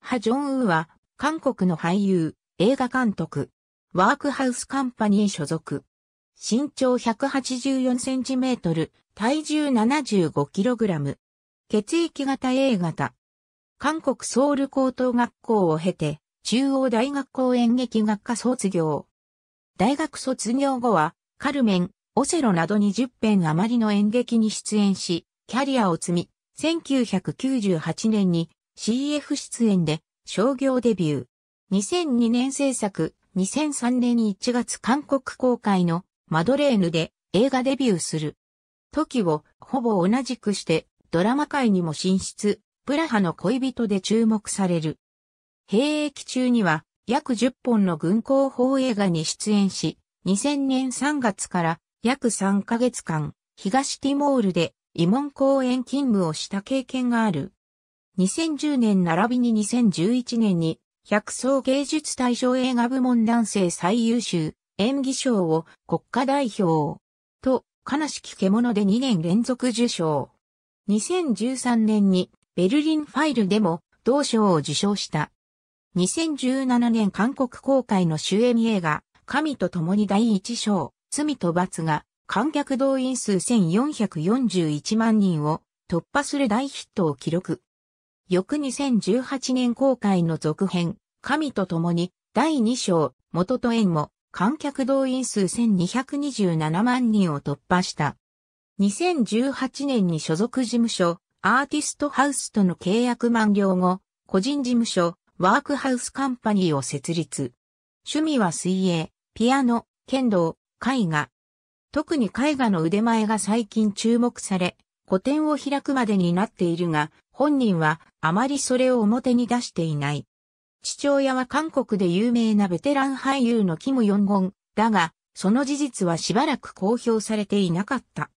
ハ・ジョンウは、韓国の俳優、映画監督、ワークハウスカンパニー所属。身長184センチメートル、体重75キログラム。血液型 A 型。韓国ソウル高等学校を経て、中央大学校演劇学科卒業。大学卒業後は、カルメン、オセロなど20編余りの演劇に出演し、キャリアを積み、1998年に CF 出演で商業デビュー。2002年制作、2003年1月韓国公開のマドレーヌで映画デビューする。時をほぼ同じくしてドラマ界にも進出、プラハの恋人で注目される。兵役中には約10本の軍港法映画に出演し、2000年3月から約3ヶ月間、東ティモールで慰問公演勤務をした経験がある。2010年並びに2011年に、百層芸術大賞映画部門男性最優秀演技賞を国家代表と、悲しき獣で2年連続受賞。2013年にベルリンファイルでも同賞を受賞した。2017年韓国公開の主演映画、神と共に第一章、罪と罰が観客動員数1441万人を突破する大ヒットを記録。翌2018年公開の続編、神と共に、第2章、元と縁も、観客動員数1227万人を突破した。2018年に所属事務所、アーティストハウスとの契約満了後、個人事務所、ワークハウスカンパニーを設立。趣味は水泳、ピアノ、剣道、絵画。特に絵画の腕前が最近注目され、個展を開くまでになっているが、本人はあまりそれを表に出していない。父親は韓国で有名なベテラン俳優のキム・ヨンゴンだが、その事実はしばらく公表されていなかった。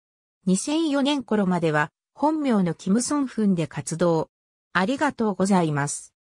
2004年頃までは本名のキム・ソンフンで活動。ありがとうございます。